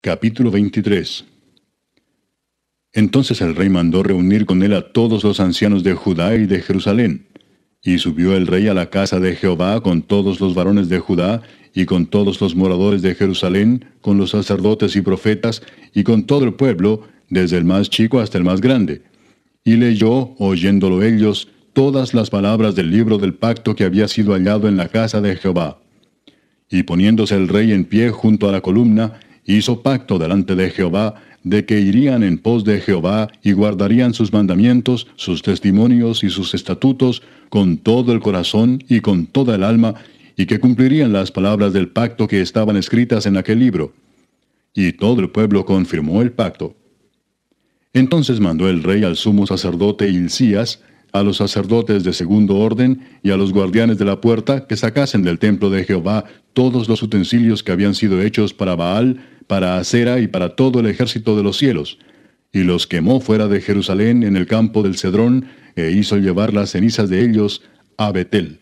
Capítulo 23 Entonces el rey mandó reunir con él a todos los ancianos de Judá y de Jerusalén. Y subió el rey a la casa de Jehová con todos los varones de Judá y con todos los moradores de Jerusalén, con los sacerdotes y profetas, y con todo el pueblo, desde el más chico hasta el más grande. Y leyó, oyéndolo ellos, todas las palabras del libro del pacto que había sido hallado en la casa de Jehová. Y poniéndose el rey en pie junto a la columna, hizo pacto delante de Jehová, de que irían en pos de Jehová y guardarían sus mandamientos, sus testimonios y sus estatutos con todo el corazón y con toda el alma, y que cumplirían las palabras del pacto que estaban escritas en aquel libro. Y todo el pueblo confirmó el pacto. Entonces mandó el rey al sumo sacerdote Hilcías, a los sacerdotes de segundo orden y a los guardianes de la puerta que sacasen del templo de Jehová todos los utensilios que habían sido hechos para Baal, para Acera y para todo el ejército de los cielos, y los quemó fuera de Jerusalén en el campo del Cedrón, e hizo llevar las cenizas de ellos a Betel.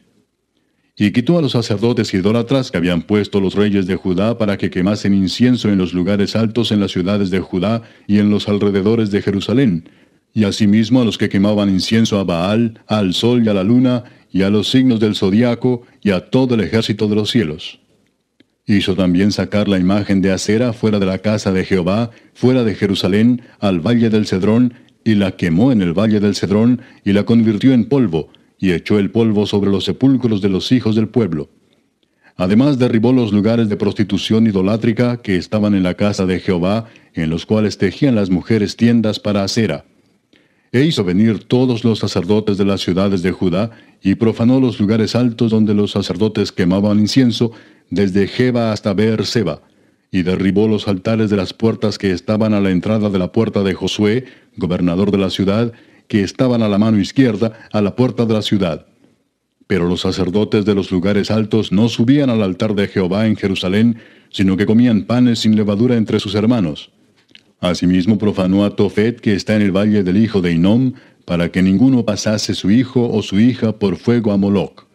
Y quitó a los sacerdotes idólatras que habían puesto los reyes de Judá para que quemasen incienso en los lugares altos en las ciudades de Judá y en los alrededores de Jerusalén, y asimismo a los que quemaban incienso a Baal, al sol y a la luna, y a los signos del zodiaco, y a todo el ejército de los cielos. Hizo también sacar la imagen de acera fuera de la casa de Jehová, fuera de Jerusalén, al valle del Cedrón, y la quemó en el valle del Cedrón, y la convirtió en polvo, y echó el polvo sobre los sepulcros de los hijos del pueblo. Además derribó los lugares de prostitución idolátrica que estaban en la casa de Jehová, en los cuales tejían las mujeres tiendas para acera. E hizo venir todos los sacerdotes de las ciudades de Judá, y profanó los lugares altos donde los sacerdotes quemaban incienso, desde Jeba hasta Beer-Seba, y derribó los altares de las puertas que estaban a la entrada de la puerta de Josué, gobernador de la ciudad, que estaban a la mano izquierda, a la puerta de la ciudad. Pero los sacerdotes de los lugares altos no subían al altar de Jehová en Jerusalén, sino que comían panes sin levadura entre sus hermanos. Asimismo profanó a Tofet, que está en el valle del hijo de Inom, para que ninguno pasase su hijo o su hija por fuego a Moloc.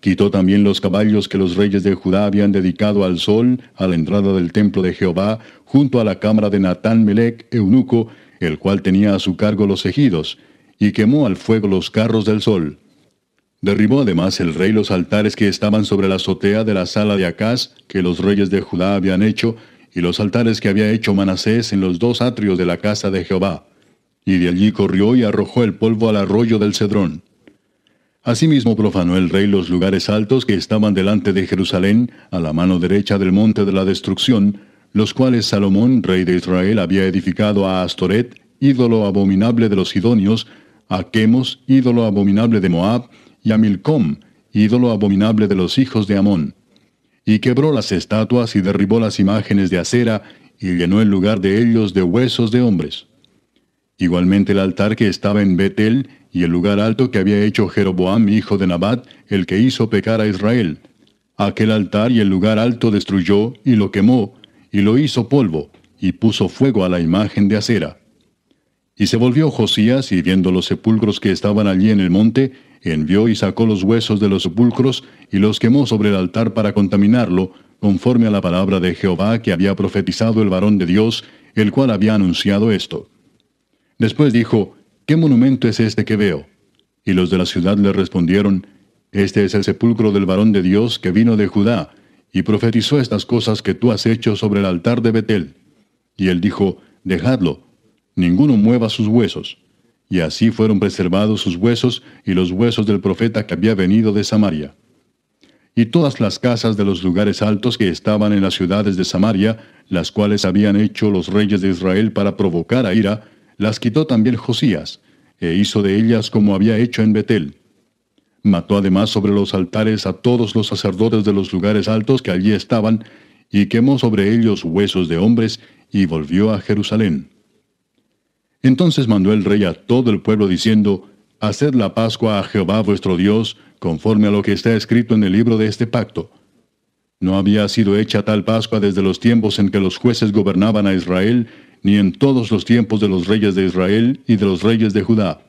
Quitó también los caballos que los reyes de Judá habían dedicado al sol a la entrada del templo de Jehová, junto a la cámara de Natán Melec eunuco, el cual tenía a su cargo los ejidos, y quemó al fuego los carros del sol. Derribó además el rey los altares que estaban sobre la azotea de la sala de Acaz, que los reyes de Judá habían hecho, y los altares que había hecho Manasés en los dos atrios de la casa de Jehová. Y de allí corrió y arrojó el polvo al arroyo del Cedrón. Asimismo profanó el rey los lugares altos que estaban delante de Jerusalén, a la mano derecha del monte de la destrucción, los cuales Salomón, rey de Israel, había edificado a Astoret, ídolo abominable de los sidonios, a Chemos, ídolo abominable de Moab, y a Milcom, ídolo abominable de los hijos de Amón. Y quebró las estatuas y derribó las imágenes de acera, y llenó el lugar de ellos de huesos de hombres igualmente el altar que estaba en Betel, y el lugar alto que había hecho Jeroboam, hijo de Nabat, el que hizo pecar a Israel. Aquel altar y el lugar alto destruyó y lo quemó, y lo hizo polvo, y puso fuego a la imagen de acera. Y se volvió Josías, y viendo los sepulcros que estaban allí en el monte, envió y sacó los huesos de los sepulcros, y los quemó sobre el altar para contaminarlo, conforme a la palabra de Jehová que había profetizado el varón de Dios, el cual había anunciado esto. Después dijo, ¿Qué monumento es este que veo? Y los de la ciudad le respondieron, Este es el sepulcro del varón de Dios que vino de Judá, y profetizó estas cosas que tú has hecho sobre el altar de Betel. Y él dijo, Dejadlo, ninguno mueva sus huesos. Y así fueron preservados sus huesos y los huesos del profeta que había venido de Samaria. Y todas las casas de los lugares altos que estaban en las ciudades de Samaria, las cuales habían hecho los reyes de Israel para provocar a ira, las quitó también Josías, e hizo de ellas como había hecho en Betel. Mató además sobre los altares a todos los sacerdotes de los lugares altos que allí estaban, y quemó sobre ellos huesos de hombres, y volvió a Jerusalén. Entonces mandó el rey a todo el pueblo diciendo, Haced la Pascua a Jehová vuestro Dios, conforme a lo que está escrito en el libro de este pacto. No había sido hecha tal Pascua desde los tiempos en que los jueces gobernaban a Israel, ni en todos los tiempos de los reyes de Israel y de los reyes de Judá.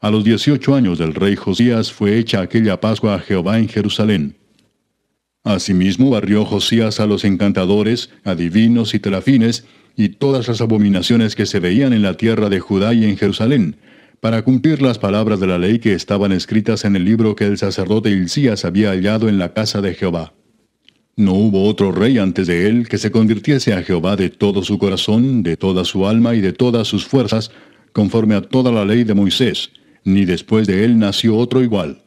A los dieciocho años del rey Josías fue hecha aquella Pascua a Jehová en Jerusalén. Asimismo barrió Josías a los encantadores, adivinos y terafines, y todas las abominaciones que se veían en la tierra de Judá y en Jerusalén, para cumplir las palabras de la ley que estaban escritas en el libro que el sacerdote Hilcías había hallado en la casa de Jehová. No hubo otro rey antes de él que se convirtiese a Jehová de todo su corazón, de toda su alma y de todas sus fuerzas, conforme a toda la ley de Moisés, ni después de él nació otro igual.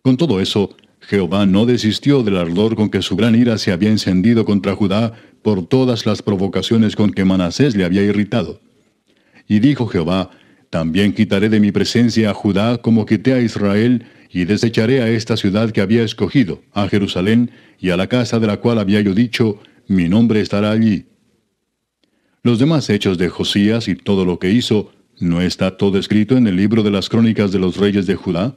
Con todo eso, Jehová no desistió del ardor con que su gran ira se había encendido contra Judá por todas las provocaciones con que Manasés le había irritado. Y dijo Jehová, También quitaré de mi presencia a Judá como quité a Israel, y desecharé a esta ciudad que había escogido, a Jerusalén, y a la casa de la cual había yo dicho, mi nombre estará allí. Los demás hechos de Josías y todo lo que hizo, ¿no está todo escrito en el libro de las crónicas de los reyes de Judá?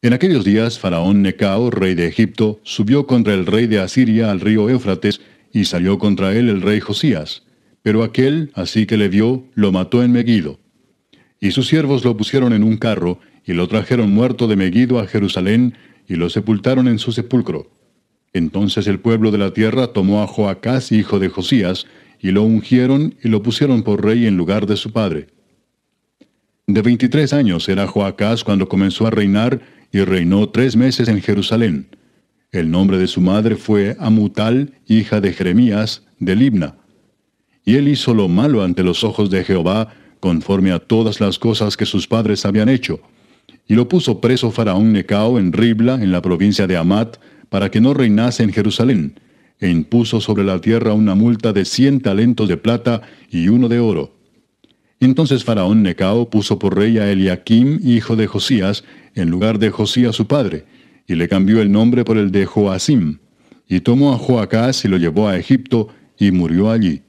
En aquellos días, Faraón Necao, rey de Egipto, subió contra el rey de Asiria al río Éufrates, y salió contra él el rey Josías. Pero aquel, así que le vio, lo mató en Meguido. Y sus siervos lo pusieron en un carro, y lo trajeron muerto de meguido a Jerusalén, y lo sepultaron en su sepulcro. Entonces el pueblo de la tierra tomó a Joacás, hijo de Josías, y lo ungieron y lo pusieron por rey en lugar de su padre. De veintitrés años era Joacás cuando comenzó a reinar, y reinó tres meses en Jerusalén. El nombre de su madre fue Amutal, hija de Jeremías, de Libna. Y él hizo lo malo ante los ojos de Jehová, conforme a todas las cosas que sus padres habían hecho y lo puso preso Faraón Necao en Ribla, en la provincia de Amat, para que no reinase en Jerusalén, e impuso sobre la tierra una multa de cien talentos de plata y uno de oro. Entonces Faraón Necao puso por rey a Eliakim, hijo de Josías, en lugar de Josías su padre, y le cambió el nombre por el de Joacim, y tomó a Joacás y lo llevó a Egipto, y murió allí.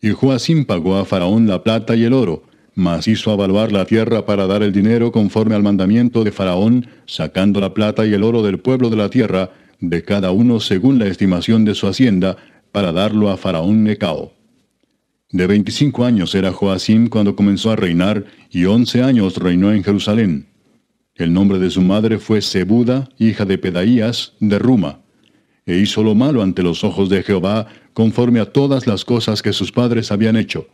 Y Joacim pagó a Faraón la plata y el oro, mas hizo avaluar la tierra para dar el dinero conforme al mandamiento de Faraón, sacando la plata y el oro del pueblo de la tierra, de cada uno según la estimación de su hacienda, para darlo a Faraón Necao. De veinticinco años era Joacim cuando comenzó a reinar, y once años reinó en Jerusalén. El nombre de su madre fue Zebuda, hija de Pedaías, de Ruma. E hizo lo malo ante los ojos de Jehová, conforme a todas las cosas que sus padres habían hecho.